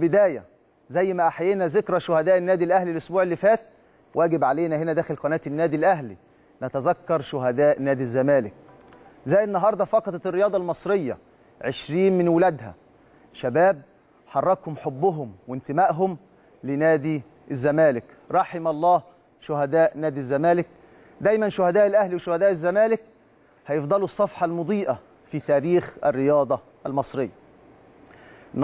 بداية زي ما أحيينا ذكرى شهداء النادي الأهلي الأسبوع اللي فات واجب علينا هنا داخل قناة النادي الأهلي نتذكر شهداء نادي الزمالك زي النهاردة فقدت الرياضة المصرية 20 من ولادها شباب حركهم حبهم وانتمائهم لنادي الزمالك رحم الله شهداء نادي الزمالك دايما شهداء الأهلي وشهداء الزمالك هيفضلوا الصفحة المضيئة في تاريخ الرياضة المصرية